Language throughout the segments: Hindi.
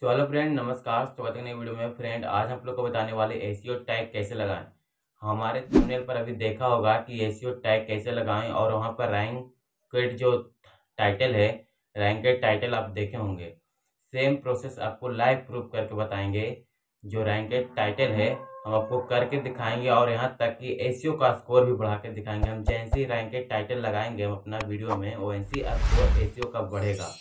सो हेलो फ्रेंड नमस्कार स्वागत है नई वीडियो में फ्रेंड आज हम लोग को बताने वाले ओ टैग e कैसे लगाएं हमारे चैनल पर अभी देखा होगा कि एसीओ टैग e कैसे लगाएं और वहां पर रैंक रेट जो टाइटल है रैंक रेट टाइटल आप देखे होंगे सेम प्रोसेस आपको लाइव प्रूफ करके बताएंगे जो रैंक टाइटल है हम आपको करके दिखाएंगे और यहाँ तक कि एस e का स्कोर भी बढ़ा के दिखाएंगे हम जैसे रैंक के टाइटल लगाएंगे हम अपना वीडियो में ओ एन स्कोर एस का बढ़ेगा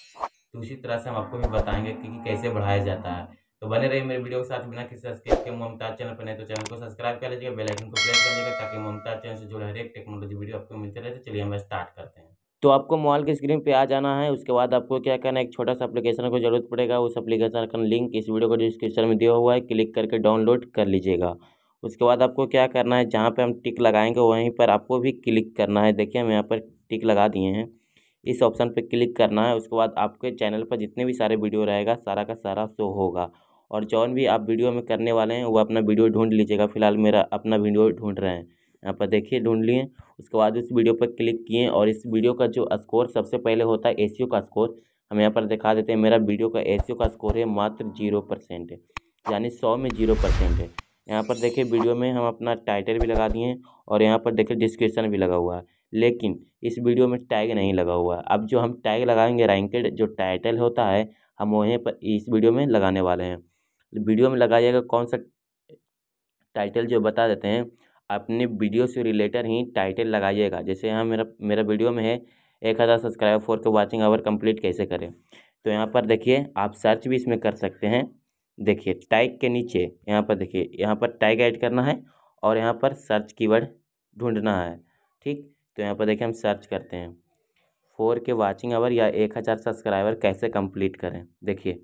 तो उसी तरह से हम आपको भी बताएंगे कि, कि कैसे बढ़ाया जाता है तो बने रहिए मेरे वीडियो के साथ बिना किसी सब्सक्राइब के ममताज चैनल पर नहीं तो चैनल को सब्सक्राइब कर लीजिएगा बेलाइकन को प्रेस कर लीजिएगा ताकि ममताज चैनल से जुड़े हर एक टेक्नोलॉजी वीडियो आपको मिलते रहे तो चलिए हम स्टार्ट करते हैं तो आपको मोबाइल की स्क्रीन पे आ जाना है उसके बाद आपको क्या करना है एक छोटा सा एप्लीकेशन को जरूरत पड़ेगा उस एप्लीकेशन का लिंक इस वीडियो को डिस्क्रिप्शन में दिया हुआ है क्लिक करके डाउनलोड कर लीजिएगा उसके बाद आपको क्या करना है जहाँ पे हम टिक लगाएंगे वहीं पर आपको भी क्लिक करना है देखिए हम यहाँ पर टिक लगा दिए हैं इस ऑप्शन पर क्लिक करना है उसके बाद आपके चैनल पर जितने भी सारे वीडियो रहेगा सारा का सारा शो होगा और जौन भी आप वीडियो में करने वाले हैं वो अपना वीडियो ढूंढ लीजिएगा फिलहाल मेरा अपना वीडियो ढूंढ रहे हैं यहाँ पर देखिए ढूंढ लिए उसके बाद उस वीडियो पर क्लिक किए और इस वीडियो का जो स्कोर सबसे पहले होता है ए का स्कोर हम यहाँ पर दिखा देते हैं मेरा वीडियो का ए का स्कोर है मात्र जीरो परसेंट है यानी सौ में जीरो परसेंट है यहाँ पर देखिए वीडियो में हम अपना टाइटल भी लगा दिए और यहाँ पर देखिए डिस्क्रिप्शन भी लगा हुआ है लेकिन इस वीडियो में टैग नहीं लगा हुआ है अब जो हम टैग लगाएंगे रैंकेड जो टाइटल होता है हम वहीं पर इस वीडियो में लगाने वाले हैं वीडियो में लगाइएगा कौन सा टाइटल जो बता देते हैं अपने वीडियो से रिलेटेड ही टाइटल लगाइएगा जैसे यहाँ मेरा मेरा वीडियो में है एक हज़ार subscriber four K watching hour complete कैसे करें तो यहाँ पर देखिए आप सर्च भी इसमें कर सकते हैं देखिए टैग के नीचे यहाँ पर देखिए यहाँ पर टैग ऐड करना है और यहाँ पर सर्च कीवर्ड ढूंढना है ठीक तो यहाँ पर देखिए हम सर्च करते हैं फोर के वाचिंग आवर या एक हज़ार सब्सक्राइबर कैसे कंप्लीट करें देखिए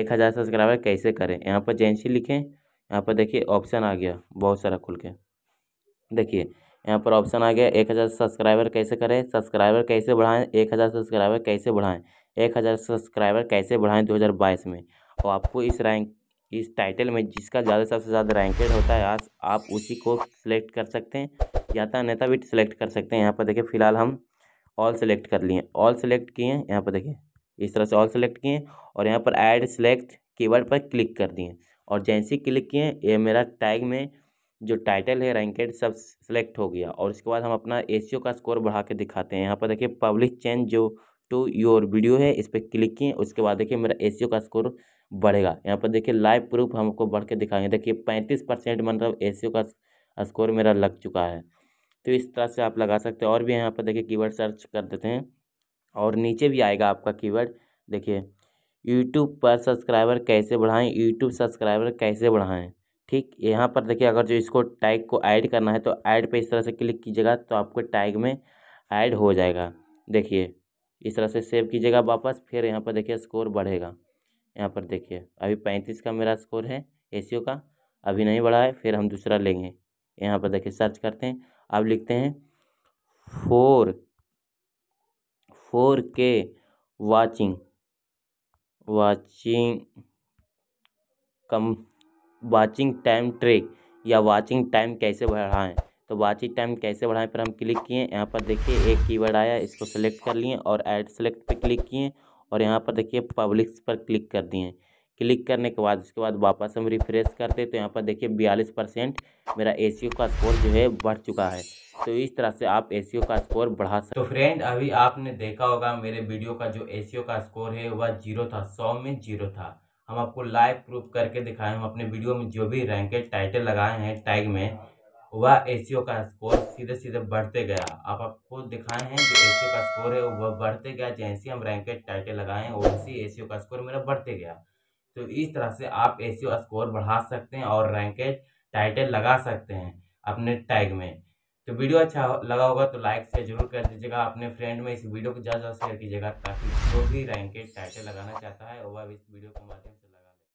एक हज़ार सब्सक्राइबर कैसे करें यहाँ पर जेंसी लिखें यहाँ पर देखिए ऑप्शन आ गया बहुत सारा खुल के देखिए यहाँ पर ऑप्शन आ गया एक हज़ार सब्सक्राइबर कैसे करें सब्सक्राइबर कैसे बढ़ाएं एक हज़ार सब्सक्राइबर कैसे बढ़ाएं एक हज़ार सब्सक्राइबर कैसे बढ़ाएं दो हज़ार बाईस में और आपको इस रैंक इस टाइटल में जिसका ज़्यादा सबसे ज़्यादा रैंकेड होता है आज आप उसी को सिलेक्ट कर सकते हैं या तो अन्यथा भी सिलेक्ट कर सकते हैं यहाँ पर देखिए फिलहाल हम ऑल सेलेक्ट कर लिए ऑल सेलेक्ट किए यहाँ पर देखिए इस तरह से ऑल सेलेक्ट किए और यहाँ पर ऐड सेलेक्ट कीवर्ड पर क्लिक कर दिए और जैसे ही क्लिक किए ये मेरा टैग में जो टाइटल है रैंकेड सब सेलेक्ट हो गया और उसके बाद हम अपना ए e का स्कोर बढ़ा के दिखाते हैं यहाँ पर देखिए पब्लिक चेंज जो टू योर वीडियो है इस पर क्लिक किए उसके बाद देखिए मेरा ए e का स्कोर बढ़ेगा यहाँ पर देखिए लाइव प्रूफ हमको बढ़ के दिखाएंगे देखिए पैंतीस परसेंट मतलब ए e का स्कोर मेरा लग चुका है तो इस तरह से आप लगा सकते हैं और भी यहाँ पर देखिए कीवर्ड सर्च कर देते हैं और नीचे भी आएगा आपका कीवर्ड देखिए यूट्यूब पर सब्सक्राइबर कैसे बढ़ाएं यूट्यूब सब्सक्राइबर कैसे बढ़ाएं ठीक यहाँ पर देखिए अगर जो इसको टैग को ऐड करना है तो ऐड पे इस तरह से क्लिक कीजिएगा तो आपको टैग में ऐड हो जाएगा देखिए इस तरह से सेव कीजिएगा वापस फिर यहाँ पर देखिए स्कोर बढ़ेगा यहाँ पर देखिए अभी पैंतीस का मेरा स्कोर है ए का अभी नहीं बढ़ा है फिर हम दूसरा लेंगे यहाँ पर देखिए सर्च करते हैं अब लिखते हैं four four K watching watching कम वाचिंग टाइम ट्रेक या वाचिंग टाइम कैसे बढ़ाएं तो वाचिंग टाइम कैसे बढ़ाएं पर हम क्लिक किए यहाँ पर देखिए एक कीवर्ड आया इसको सेलेक्ट कर लिए और ऐड सेलेक्ट पर क्लिक किए और यहाँ पर देखिए पब्लिक्स पर क्लिक कर दिए क्लिक करने के बाद उसके बाद वापस हम रिफ्रेश करते हैं तो यहाँ पर देखिए बयालीस परसेंट मेरा ए का स्कोर जो है बढ़ चुका है तो इस तरह से आप ए का स्कोर बढ़ा सकते तो फ्रेंड अभी आपने देखा होगा मेरे वीडियो का जो ए का स्कोर है वह जीरो था सौ में जीरो था हम आपको लाइव प्रूफ करके दिखाएं हम अपने वीडियो में जो भी रैंकेड टाइटल लगाए हैं टैग में वह ए का स्कोर सीधे सीधे बढ़ते गया आप आपको दिखाए हैं जो ए का स्कोर है वह बढ़ते गया जैसे हम रैंकेड टाइटल लगाए हैं वैसे ही ए का स्कोर मेरा बढ़ते गया तो इस तरह से आप ए स्कोर e बढ़ा सकते हैं और रैंकेज टाइटल लगा सकते हैं अपने टैग में तो वीडियो अच्छा लगा होगा तो लाइक से जरूर कर दीजिएगा अपने फ्रेंड में इस वीडियो को ज़्यादा ज़्यादा शेयर कीजिएगा ताकि जो भी रैंकेज टाइटल लगाना चाहता है वह इस वीडियो के माध्यम से